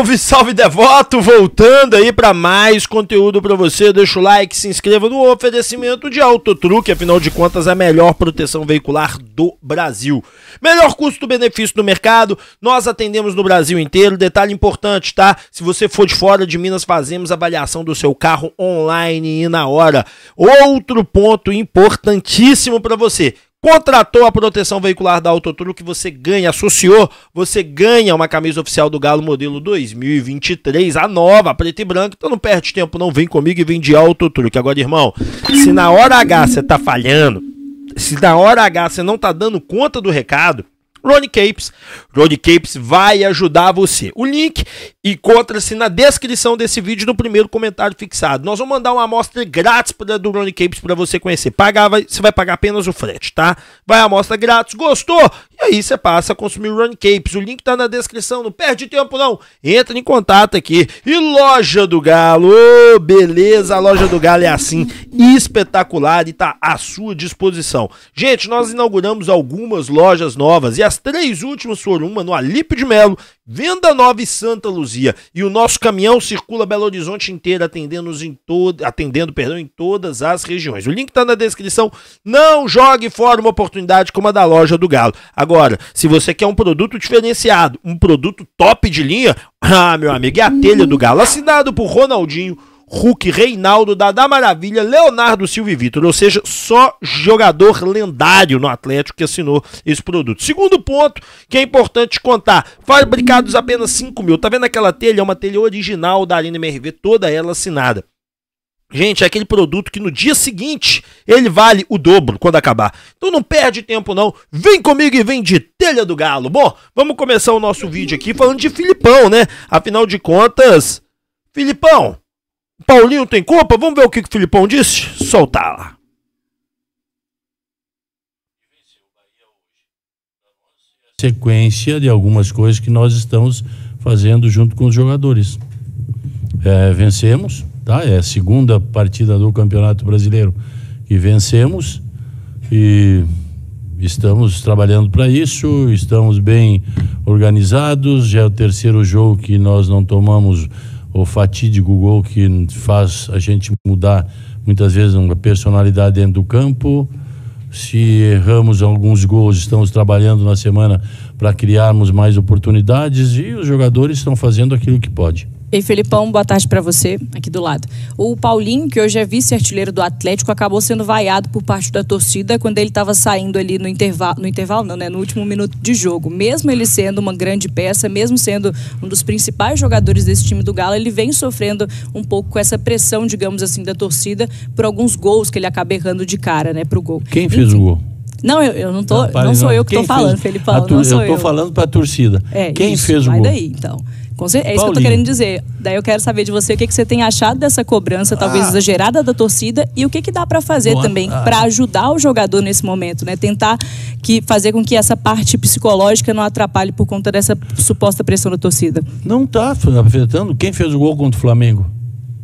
Salve, salve devoto! Voltando aí para mais conteúdo para você. Deixa o like, se inscreva no oferecimento de Autotruque, afinal de contas, a melhor proteção veicular do Brasil. Melhor custo-benefício do mercado, nós atendemos no Brasil inteiro. Detalhe importante, tá? Se você for de fora de Minas, fazemos avaliação do seu carro online e na hora. Outro ponto importantíssimo para você contratou a proteção veicular da Autotruque, você ganha, associou, você ganha uma camisa oficial do Galo modelo 2023, a nova, preta e branca. Então não perde tempo, não vem comigo e vem de Autotruque. Agora, irmão, se na hora H você tá falhando, se na hora H você não tá dando conta do recado, Ronnie Capes. Ronnie Capes vai ajudar você. O link encontra-se na descrição desse vídeo no primeiro comentário fixado. Nós vamos mandar uma amostra grátis pra, do Ronnie Capes para você conhecer. Pagar, vai, você vai pagar apenas o frete, tá? Vai a amostra grátis. Gostou? E aí você passa a consumir Run Capes. O link tá na descrição, não perde tempo não. Entra em contato aqui. E Loja do Galo, beleza, a Loja do Galo é assim, espetacular e tá à sua disposição. Gente, nós inauguramos algumas lojas novas e as três últimas foram uma no Alipe de Melo Venda Nova e Santa Luzia. E o nosso caminhão circula Belo Horizonte inteiro, atendendo, em, to atendendo perdão, em todas as regiões. O link está na descrição. Não jogue fora uma oportunidade como a da loja do Galo. Agora, se você quer um produto diferenciado, um produto top de linha, ah, meu amigo, é a telha do Galo, assinado por Ronaldinho Hulk, Reinaldo, Dada Maravilha, Leonardo Silva e Vitor. Ou seja, só jogador lendário no Atlético que assinou esse produto. Segundo ponto que é importante contar: fabricados apenas 5 mil. Tá vendo aquela telha? É uma telha original da Arena MRV, toda ela assinada. Gente, é aquele produto que no dia seguinte ele vale o dobro quando acabar. Então não perde tempo não, vem comigo e vem de telha do galo. Bom, vamos começar o nosso vídeo aqui falando de Filipão, né? Afinal de contas, Filipão, Paulinho tem culpa? Vamos ver o que, que o Filipão disse? Solta lá. Sequência de algumas coisas que nós estamos fazendo junto com os jogadores. É, vencemos, tá? É a segunda partida do Campeonato Brasileiro que vencemos e estamos trabalhando para isso, estamos bem organizados. Já é o terceiro jogo que nós não tomamos o fatídico gol que faz a gente mudar muitas vezes uma personalidade dentro do campo. Se erramos alguns gols, estamos trabalhando na semana para criarmos mais oportunidades e os jogadores estão fazendo aquilo que pode. Ei, Felipão, boa tarde para você, aqui do lado. O Paulinho, que hoje é vice-artilheiro do Atlético, acabou sendo vaiado por parte da torcida quando ele estava saindo ali no intervalo, no intervalo não, né, no último minuto de jogo. Mesmo ele sendo uma grande peça, mesmo sendo um dos principais jogadores desse time do Galo, ele vem sofrendo um pouco com essa pressão, digamos assim, da torcida por alguns gols que ele acaba errando de cara, né, pro gol. Quem fez Enfim, o gol? Não, eu, eu não tô, não, não sou não. eu que tô falando, Felipão, tu, não sou eu. Tô eu tô falando para a torcida. É, Quem isso, fez o gol? Daí, então. Com é isso que eu tô querendo dizer. Daí eu quero saber de você o que, que você tem achado dessa cobrança, talvez ah. exagerada da torcida, e o que, que dá para fazer Boa. também ah. para ajudar o jogador nesse momento, né? Tentar que, fazer com que essa parte psicológica não atrapalhe por conta dessa suposta pressão da torcida. Não tá afetando. Quem fez o gol contra o Flamengo?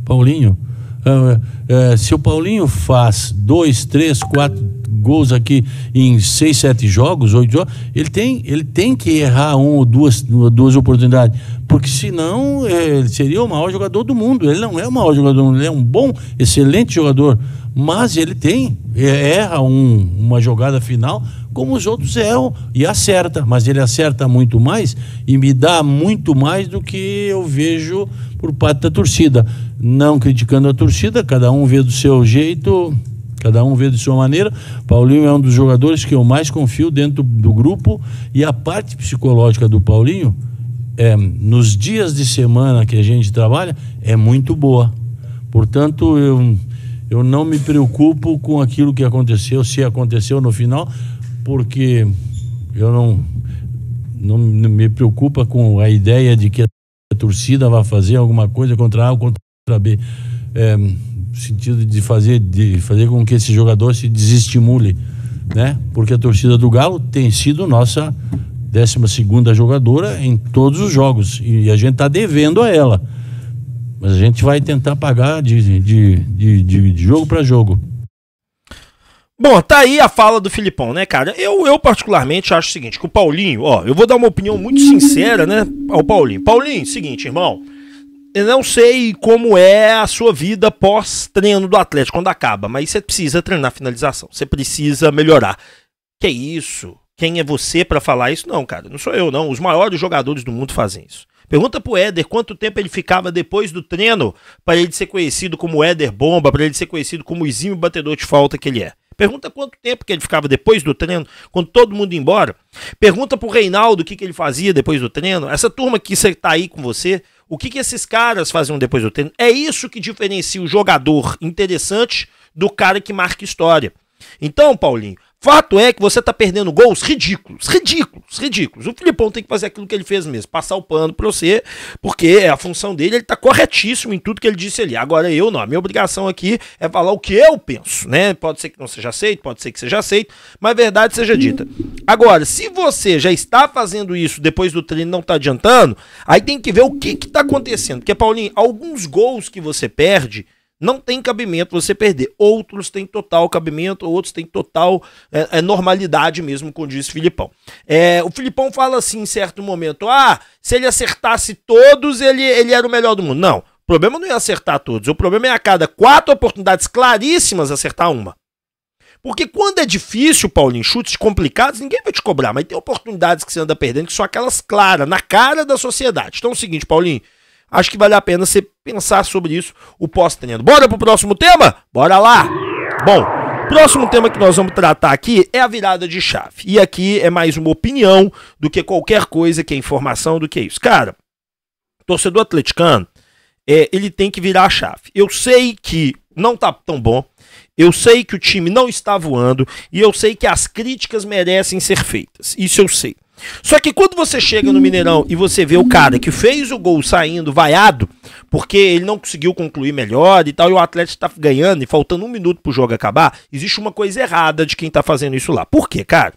Paulinho. Uh, uh, se o Paulinho faz dois, três, quatro gols aqui em seis, sete jogos, oito jogos, ele tem, ele tem que errar um ou duas, duas oportunidades porque senão é, ele seria o maior jogador do mundo. Ele não é o maior jogador do mundo, ele é um bom, excelente jogador, mas ele tem, é, erra um, uma jogada final como os outros erram e acerta, mas ele acerta muito mais e me dá muito mais do que eu vejo por parte da torcida. Não criticando a torcida, cada um vê do seu jeito, cada um vê de sua maneira. Paulinho é um dos jogadores que eu mais confio dentro do grupo e a parte psicológica do Paulinho é, nos dias de semana que a gente trabalha é muito boa. Portanto, eu, eu não me preocupo com aquilo que aconteceu, se aconteceu no final, porque eu não, não, não me preocupa com a ideia de que a torcida vai fazer alguma coisa contra A ou contra B. É, sentido de fazer, de fazer com que esse jogador se desestimule, né? Porque a torcida do Galo tem sido nossa décima segunda jogadora em todos os jogos. E a gente está devendo a ela. Mas a gente vai tentar pagar de, de, de, de, de jogo para jogo. Bom, tá aí a fala do Filipão, né, cara? Eu, eu particularmente acho o seguinte, que o Paulinho, ó, eu vou dar uma opinião muito sincera, né, ao Paulinho. Paulinho, seguinte, irmão, eu não sei como é a sua vida pós-treino do Atlético, quando acaba, mas você precisa treinar finalização, você precisa melhorar. Que isso? Quem é você para falar isso? Não, cara, não sou eu, não. Os maiores jogadores do mundo fazem isso. Pergunta pro Éder quanto tempo ele ficava depois do treino para ele ser conhecido como Éder Bomba, para ele ser conhecido como o exímio batedor de falta que ele é. Pergunta quanto tempo que ele ficava depois do treino, quando todo mundo ia embora. Pergunta pro Reinaldo o que, que ele fazia depois do treino. Essa turma que tá aí com você, o que, que esses caras faziam depois do treino? É isso que diferencia o jogador interessante do cara que marca história. Então, Paulinho, Fato é que você tá perdendo gols ridículos, ridículos, ridículos. O Filipão tem que fazer aquilo que ele fez mesmo, passar o pano pra você, porque é a função dele, ele tá corretíssimo em tudo que ele disse ali. Agora eu não, a minha obrigação aqui é falar o que eu penso, né? Pode ser que não seja aceito, pode ser que seja aceito, mas a verdade seja dita. Agora, se você já está fazendo isso depois do treino não tá adiantando, aí tem que ver o que que tá acontecendo. Porque, Paulinho, alguns gols que você perde não tem cabimento você perder. Outros têm total cabimento, outros têm total é, é normalidade mesmo, como diz Filipão. É, o Filipão fala assim em certo momento: ah, se ele acertasse todos, ele, ele era o melhor do mundo. Não, o problema não é acertar todos. O problema é a cada quatro oportunidades claríssimas acertar uma. Porque quando é difícil, Paulinho, chutes complicados, ninguém vai te cobrar, mas tem oportunidades que você anda perdendo que são aquelas claras, na cara da sociedade. Então é o seguinte, Paulinho, acho que vale a pena você pensar sobre isso o pós-treino. Bora pro próximo tema? Bora lá! Bom, próximo tema que nós vamos tratar aqui é a virada de chave. E aqui é mais uma opinião do que qualquer coisa, que é informação, do que isso. Cara, torcedor atleticano, é, ele tem que virar a chave. Eu sei que não tá tão bom, eu sei que o time não está voando e eu sei que as críticas merecem ser feitas. Isso eu sei. Só que quando você chega no Mineirão e você vê o cara que fez o gol saindo vaiado, porque ele não conseguiu concluir melhor e tal, e o Atlético está ganhando e faltando um minuto pro jogo acabar, existe uma coisa errada de quem tá fazendo isso lá. Por quê, cara?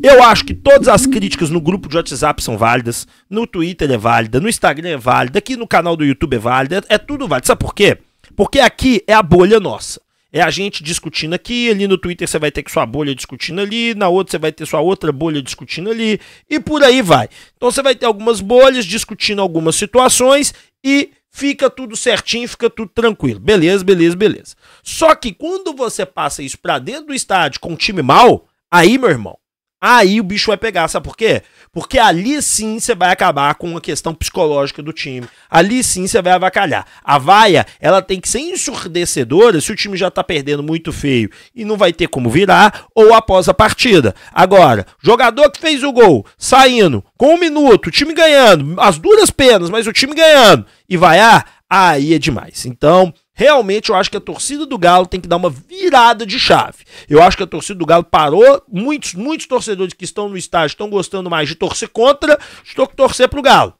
Eu acho que todas as críticas no grupo de WhatsApp são válidas, no Twitter é válida, no Instagram é válida, aqui no canal do YouTube é válida, é, é tudo válido. Sabe por quê? Porque aqui é a bolha nossa. É a gente discutindo aqui, ali no Twitter você vai ter que sua bolha discutindo ali, na outra você vai ter sua outra bolha discutindo ali, e por aí vai. Então você vai ter algumas bolhas discutindo algumas situações e fica tudo certinho, fica tudo tranquilo. Beleza, beleza, beleza. Só que quando você passa isso pra dentro do estádio com um time mal, aí, meu irmão, Aí o bicho vai pegar, sabe por quê? Porque ali sim você vai acabar com a questão psicológica do time. Ali sim você vai avacalhar. A vaia, ela tem que ser ensurdecedora se o time já tá perdendo muito feio e não vai ter como virar ou após a partida. Agora, jogador que fez o gol, saindo, com um minuto, o time ganhando, as duras penas, mas o time ganhando e vaiar, aí é demais. Então, realmente eu acho que a torcida do Galo tem que dar uma virada de chave. Eu acho que a torcida do Galo parou. Muitos, muitos torcedores que estão no estádio estão gostando mais de torcer contra, estou que torcer pro Galo.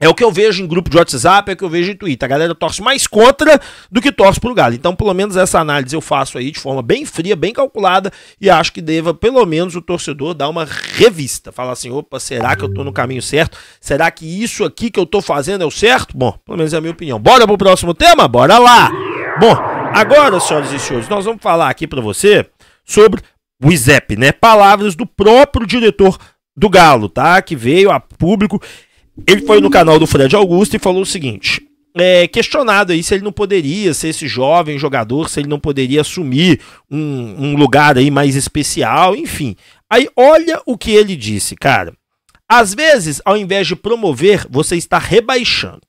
É o que eu vejo em grupo de WhatsApp, é o que eu vejo em Twitter. A galera torce mais contra do que torce pro Galo. Então, pelo menos essa análise eu faço aí de forma bem fria, bem calculada e acho que deva, pelo menos, o torcedor dar uma revista. Falar assim: opa, será que eu tô no caminho certo? Será que isso aqui que eu tô fazendo é o certo? Bom, pelo menos é a minha opinião. Bora pro próximo tema? Bora lá! Bom, agora, senhoras e senhores, nós vamos falar aqui para você sobre o WhatsApp, né? Palavras do próprio diretor do Galo, tá? Que veio a público ele foi no canal do Fred Augusto e falou o seguinte: é, questionado aí se ele não poderia ser esse jovem jogador, se ele não poderia assumir um, um lugar aí mais especial, enfim. Aí olha o que ele disse, cara. Às vezes, ao invés de promover, você está rebaixando.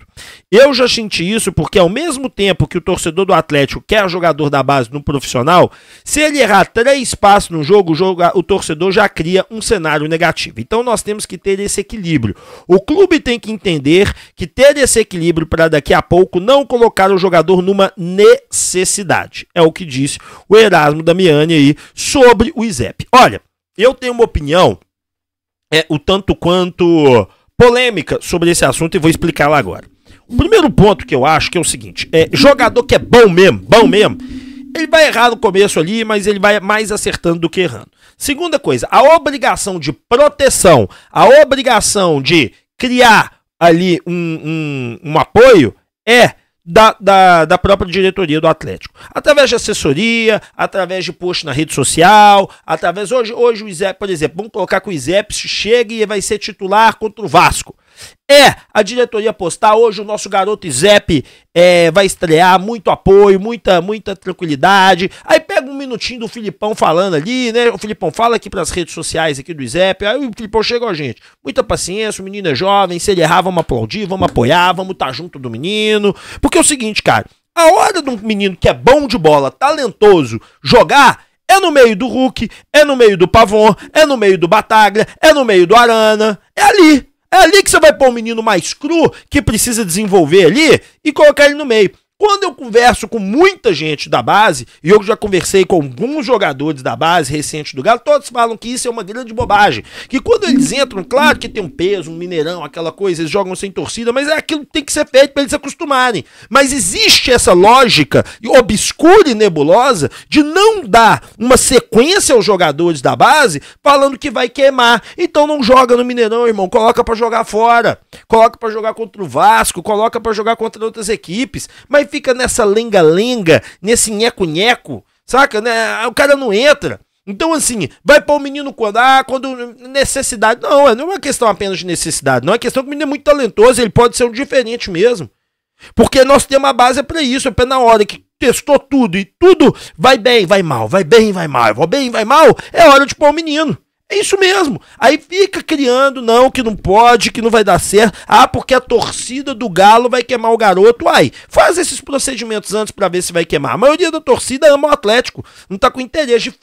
Eu já senti isso porque, ao mesmo tempo que o torcedor do Atlético quer jogador da base no profissional, se ele errar três passos no jogo, o, torcedor já cria um cenário negativo. Então, nós temos que ter esse equilíbrio. O clube tem que entender que ter esse equilíbrio para daqui a pouco não colocar o jogador numa necessidade. É o que disse o Erasmo Damiani aí sobre o ISEP. Olha, eu tenho uma opinião é, o tanto quanto polêmica sobre esse assunto e vou explicar lá agora. O primeiro ponto que eu acho que é o seguinte: é, jogador que é bom mesmo, bom mesmo, ele vai errar no começo ali, mas ele vai mais acertando do que errando. Segunda coisa, a obrigação de proteção, a obrigação de criar ali um, um, um apoio é da, da, da, própria diretoria do Atlético. Através de assessoria, através de post na rede social, através. Hoje, hoje o Isep, por exemplo, vamos colocar que o Isep chega e vai ser titular contra o Vasco é a diretoria postal. Hoje o nosso garoto Izep é, vai estrear, muito apoio, muita muita tranquilidade. Aí pega um minutinho do Filipão falando ali, né? O Filipão fala aqui para as redes sociais aqui do Izep. Aí o Filipão chega, ó, gente, muita paciência, o menino é jovem, se ele errar, vamos aplaudir, vamos apoiar, vamos estar tá junto do menino. Porque é o seguinte, cara, a hora de um menino que é bom de bola, talentoso, jogar é no meio do Hulk, é no meio do Pavon, é no meio do Bataglia, é no meio do Arana, é ali. É ali que você vai pôr o menino mais cru, que precisa desenvolver ali, e colocar ele no meio. Quando eu converso com muita gente da base, e eu já conversei com alguns jogadores da base recente do Galo, todos falam que isso é uma grande bobagem. Que quando eles entram, claro que tem um peso, um mineirão, aquela coisa, eles jogam sem torcida, mas é aquilo que tem que ser feito para eles se acostumarem. Mas existe essa lógica obscura e nebulosa de não dar uma sequência aos jogadores da base falando que vai queimar. Então não joga no Mineirão, irmão, coloca para jogar fora. Coloca para jogar contra o Vasco, coloca para jogar contra outras equipes. Mas fica nessa lenga-lenga, nesse nheco-nheco, saca? Né? O cara não entra. Então, assim, vai pôr o menino quando? Ah, quando necessidade. Não, é, não é uma questão apenas de necessidade. Não é questão que o menino é muito talentoso, ele pode ser um diferente mesmo. Porque nós temos a base para isso, é na hora que testou tudo e tudo vai bem, vai mal, vai bem, vai mal, vai bem, vai mal, é hora de pôr o menino. É isso mesmo. Aí fica criando, não, que não pode, que não vai dar certo. Ah, porque a torcida do Galo vai queimar o garoto. Uai, faz esses procedimentos antes para ver se vai queimar. A maioria da torcida ama o Atlético. Não tá com interesse de,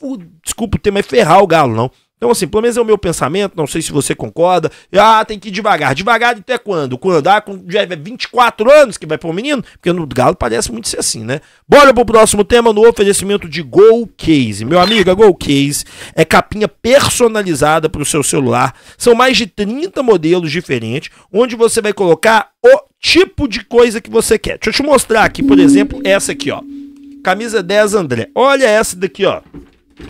desculpa o tema, é ferrar o Galo, não. Então, assim, pelo menos é o meu pensamento, não sei se você concorda. Ah, tem que ir devagar. Devagar até quando? Quando? Ah, com já é 24 anos que vai pro menino? Porque no Galo parece muito ser assim, né? Bora pro próximo tema no oferecimento de Go Case. Meu amigo, a Go Case é capinha personalizada pro seu celular. São mais de 30 modelos diferentes, onde você vai colocar o tipo de coisa que você quer. Deixa eu te mostrar aqui, por exemplo, essa aqui, ó. Camisa 10 André. Olha essa daqui, ó.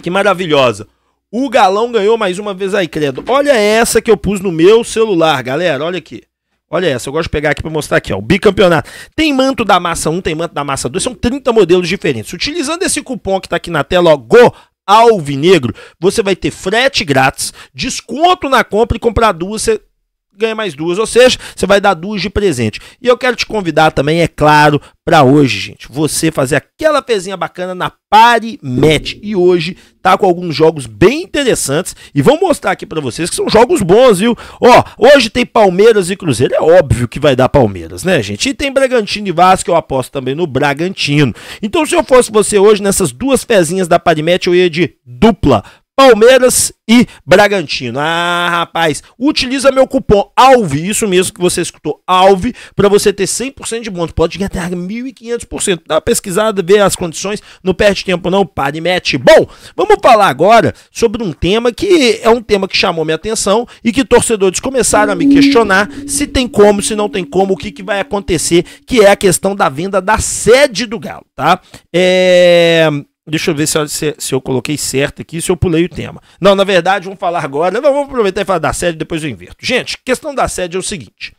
Que maravilhosa. O galão ganhou mais uma vez aí, credo. Olha essa que eu pus no meu celular, galera. Olha aqui. Olha essa, eu gosto de pegar aqui para mostrar aqui, ó, o bicampeonato. Tem manto da massa 1, tem manto da massa 2, são 30 modelos diferentes. Utilizando esse cupom que tá aqui na tela, ó, GO Alvinegro, você vai ter frete grátis, desconto na compra e comprar duas, você ganha mais duas, ou seja, você vai dar duas de presente. E eu quero te convidar também, é claro, para hoje, gente, você fazer aquela pezinha bacana na Pari Match. E hoje tá com alguns jogos bem interessantes e vou mostrar aqui para vocês que são jogos bons, viu? Ó, hoje tem Palmeiras e Cruzeiro, é óbvio que vai dar Palmeiras, né, gente? E tem Bragantino e Vasco, eu aposto também no Bragantino. Então, se eu fosse você hoje nessas duas pezinhas da Pari Match, eu ia de dupla Palmeiras e Bragantino. Ah, rapaz, utiliza meu cupom ALVE, isso mesmo que você escutou, ALVE, para você ter 100% de bônus. Pode ganhar até 1.500%. Dá uma pesquisada, vê as condições, não perde tempo não, pare e mete. Bom, vamos falar agora sobre um tema que é um tema que chamou minha atenção e que torcedores começaram a me questionar se tem como, se não tem como, o que, que vai acontecer, que é a questão da venda da sede do Galo, tá? É... Deixa eu ver se, se, se, eu coloquei certo aqui, se eu pulei o tema. Não, na verdade, vamos falar agora. Não, vamos aproveitar e falar da sede, depois eu inverto. Gente, questão da sede é o seguinte.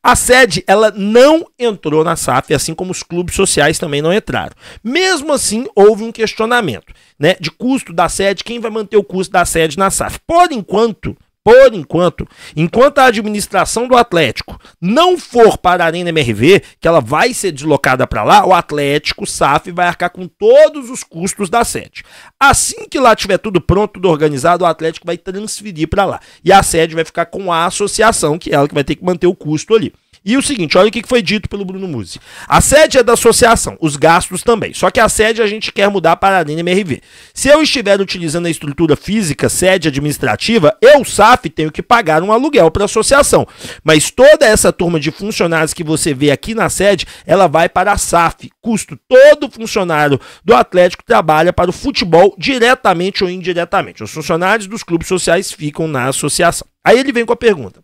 A sede, ela não entrou na SAF, assim como os clubes sociais também não entraram. Mesmo assim, houve um questionamento né, de custo da sede, quem vai manter o custo da sede na SAF. Por enquanto, por enquanto, enquanto a administração do Atlético não for para a Arena MRV, que ela vai ser deslocada para lá, o Atlético SAF vai arcar com todos os custos da sede. Assim que lá tiver tudo pronto, tudo organizado, o Atlético vai transferir para lá. E a sede vai ficar com a associação, que é ela que vai ter que manter o custo ali. E o seguinte, olha o que foi dito pelo Bruno Musi. A sede é da associação, os gastos também. Só que a sede a gente quer mudar para a Arena MRV. Se eu estiver utilizando a estrutura física, sede administrativa, eu, SAF, tenho que pagar um aluguel para a associação. Mas toda essa turma de funcionários que você vê aqui na sede, ela vai para a SAF. Custo todo funcionário do Atlético trabalha para o futebol diretamente ou indiretamente. Os funcionários dos clubes sociais ficam na associação. Aí ele vem com a pergunta: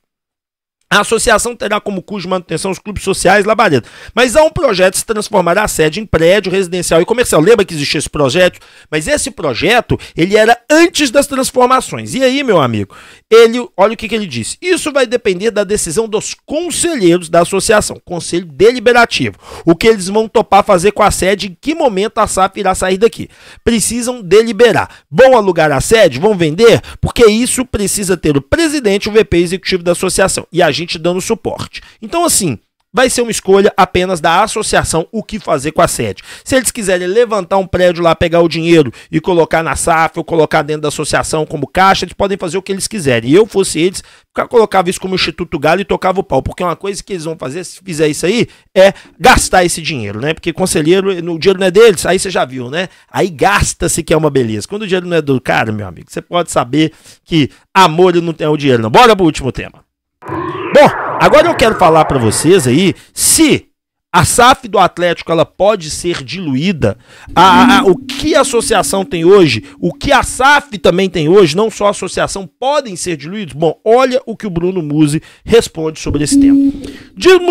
a associação terá como custo de manutenção os clubes sociais Labareda. Mas há um projeto de se transformar a sede em prédio residencial e comercial. Lembra que existia esse projeto? Mas esse projeto, ele era antes das transformações. E aí, meu amigo, ele, olha o que, que ele disse. Isso vai depender da decisão dos conselheiros da associação, conselho deliberativo. O que eles vão topar fazer com a sede, em que momento a SAF irá sair daqui. Precisam deliberar. Vão alugar a sede? Vão vender? Porque isso precisa ter o presidente, o VP executivo da associação. E a gente gente dando suporte. Então, assim, vai ser uma escolha apenas da associação o que fazer com a sede. Se eles quiserem levantar um prédio lá, pegar o dinheiro e colocar na SAF ou colocar dentro da associação como caixa, eles podem fazer o que eles quiserem. E eu fosse eles, colocava isso como Instituto Galo e tocava o pau, porque uma coisa que eles vão fazer, se fizer isso aí, é gastar esse dinheiro, né? Porque conselheiro, o dinheiro não é deles, aí você já viu, né? Aí gasta-se que é uma beleza. Quando o dinheiro não é do cara, meu amigo, você pode saber que amor não tem o dinheiro, não. Bora pro último tema. Bom, agora eu quero falar para vocês aí se a SAF do Atlético ela pode ser diluída. A, a, o que a associação tem hoje, o que a SAF também tem hoje, não só a associação, podem ser diluídos? Bom, olha o que o Bruno Muse responde sobre esse tema.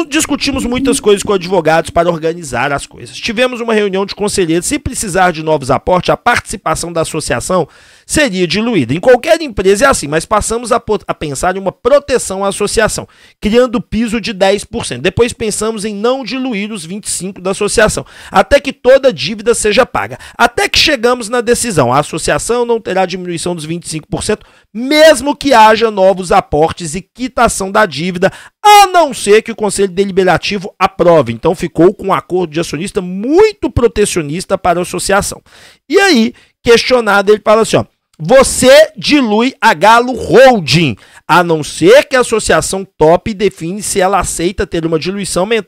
Discutimos muitas coisas com advogados para organizar as coisas. Tivemos uma reunião de conselheiros. Se precisar de novos aportes, a participação da associação seria diluída. Em qualquer empresa é assim, mas passamos a, a pensar em uma proteção à associação, criando piso de 10%. Depois pensamos em não diluir os 25% da associação, até que toda dívida seja paga. Até que chegamos na decisão, a associação não terá diminuição dos 25%, mesmo que haja novos aportes e quitação da dívida, a não ser que o Conselho Deliberativo aprove. Então ficou com um acordo de acionista muito protecionista para a associação. E aí, questionado, ele fala assim, ó, você dilui a Galo Holding, a não ser que a associação top define se ela aceita ter uma diluição me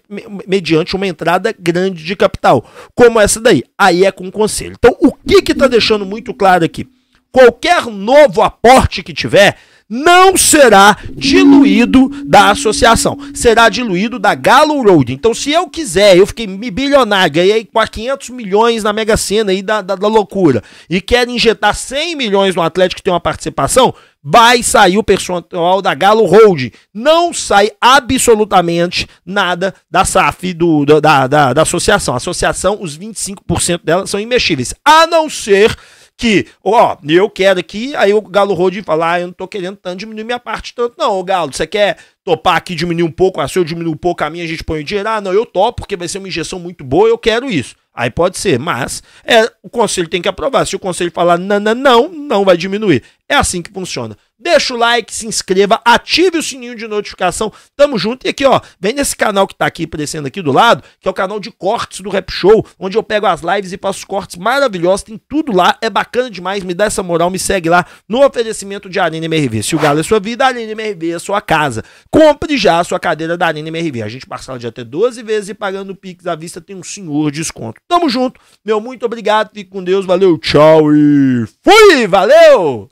mediante uma entrada grande de capital, como essa daí. Aí é com o conselho. Então, o que está deixando muito claro aqui? Qualquer novo aporte que tiver, não será diluído da associação, será diluído da Galo Road. Então, se eu quiser, eu fiquei bilionário, ganhei 500 milhões na Mega Sena aí da, da, da loucura, e quero injetar 100 milhões no Atlético que tem uma participação, vai sair o pessoal da Galo Road. Não sai absolutamente nada da SAF, do, da, da, da associação. A associação, os 25% dela são imexíveis, a não ser que, ó, eu quero aqui, aí o Galo Rodin fala, ah, eu não tô querendo tanto diminuir minha parte tanto não, ô Galo, você quer topar aqui, diminuir um pouco, a sua diminuir um pouco, a minha a gente põe o dinheiro, ah, não, eu topo, porque vai ser uma injeção muito boa, eu quero isso. Aí pode ser, mas é, o conselho tem que aprovar. Se o conselho falar não, não, não, não vai diminuir. É assim que funciona. Deixa o like, se inscreva, ative o sininho de notificação. Tamo junto. E aqui, ó, vem nesse canal que tá aqui aparecendo aqui do lado, que é o canal de cortes do Rap Show, onde eu pego as lives e faço cortes maravilhosos. Tem tudo lá, é bacana demais. Me dá essa moral, me segue lá no oferecimento de Arena MRV. Se o galo é sua vida, a Arena MRV é sua casa. Compre já a sua cadeira da Arena MRV. A gente parcela de até 12 vezes e pagando o Pix à vista tem um senhor desconto. Tamo junto. Meu muito obrigado, fique com Deus, valeu, tchau e fui! Valeu!